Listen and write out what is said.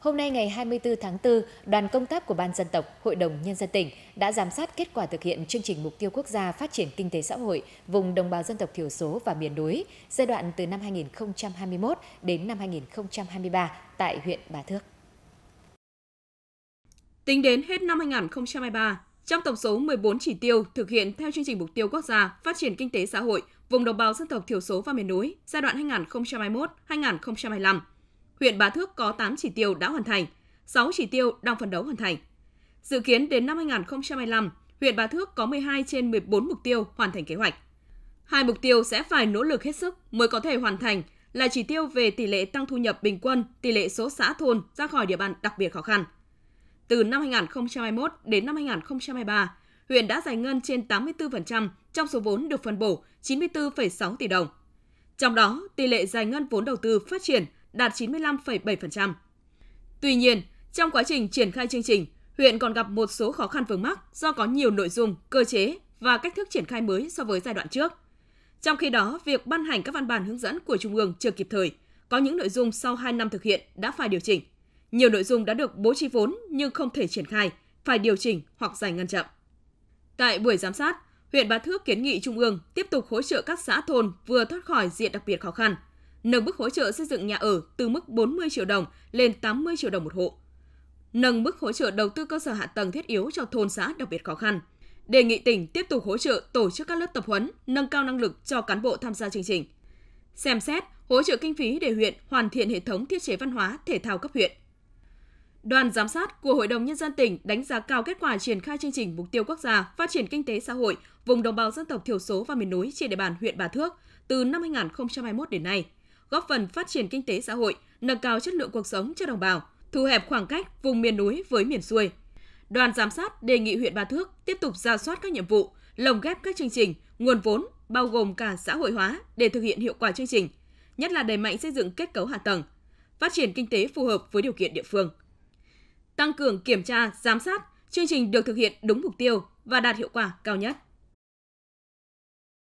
Hôm nay ngày 24 tháng 4, đoàn công tác của Ban dân tộc, Hội đồng Nhân dân tỉnh đã giám sát kết quả thực hiện chương trình Mục tiêu Quốc gia Phát triển Kinh tế Xã hội vùng đồng bào dân tộc thiểu số và miền núi giai đoạn từ năm 2021 đến năm 2023 tại huyện Bà Thước. Tính đến hết năm 2023, trong tổng số 14 chỉ tiêu thực hiện theo chương trình Mục tiêu Quốc gia Phát triển Kinh tế Xã hội vùng đồng bào dân tộc thiểu số và miền núi giai đoạn 2021-2025, huyện Bá Thước có 8 chỉ tiêu đã hoàn thành, 6 chỉ tiêu đang phấn đấu hoàn thành. Dự kiến đến năm 2025, huyện Bá Thước có 12 trên 14 mục tiêu hoàn thành kế hoạch. Hai mục tiêu sẽ phải nỗ lực hết sức mới có thể hoàn thành là chỉ tiêu về tỷ lệ tăng thu nhập bình quân, tỷ lệ số xã thôn ra khỏi địa bàn đặc biệt khó khăn. Từ năm 2021 đến năm 2023, huyện đã giải ngân trên 84% trong số vốn được phân bổ 94,6 tỷ đồng. Trong đó, tỷ lệ giải ngân vốn đầu tư phát triển đạt 95,7%. Tuy nhiên, trong quá trình triển khai chương trình, huyện còn gặp một số khó khăn vướng mắc do có nhiều nội dung, cơ chế và cách thức triển khai mới so với giai đoạn trước. Trong khi đó, việc ban hành các văn bản hướng dẫn của Trung ương chưa kịp thời, có những nội dung sau 2 năm thực hiện đã phải điều chỉnh. Nhiều nội dung đã được bố trí vốn nhưng không thể triển khai, phải điều chỉnh hoặc giải ngân chậm. Tại buổi giám sát, huyện Bá Thước kiến nghị Trung ương tiếp tục hỗ trợ các xã thôn vừa thoát khỏi diện đặc biệt khó khăn – nâng mức hỗ trợ xây dựng nhà ở từ mức 40 triệu đồng lên 80 triệu đồng một hộ, nâng mức hỗ trợ đầu tư cơ sở hạ tầng thiết yếu cho thôn xã đặc biệt khó khăn. Đề nghị tỉnh tiếp tục hỗ trợ tổ chức các lớp tập huấn, nâng cao năng lực cho cán bộ tham gia chương trình. Xem xét hỗ trợ kinh phí để huyện hoàn thiện hệ thống thiết chế văn hóa thể thao cấp huyện. Đoàn giám sát của Hội đồng Nhân dân tỉnh đánh giá cao kết quả triển khai chương trình Mục tiêu Quốc gia Phát triển Kinh tế Xã hội vùng đồng bào dân tộc thiểu số và miền núi trên địa bàn huyện Bà Thước từ năm 2021 đến nay góp phần phát triển kinh tế xã hội, nâng cao chất lượng cuộc sống cho đồng bào, thu hẹp khoảng cách vùng miền núi với miền xuôi. Đoàn giám sát đề nghị huyện Ba Thước tiếp tục ra soát các nhiệm vụ, lồng ghép các chương trình, nguồn vốn bao gồm cả xã hội hóa để thực hiện hiệu quả chương trình, nhất là đẩy mạnh xây dựng kết cấu hạ tầng, phát triển kinh tế phù hợp với điều kiện địa phương. Tăng cường kiểm tra, giám sát, chương trình được thực hiện đúng mục tiêu và đạt hiệu quả cao nhất.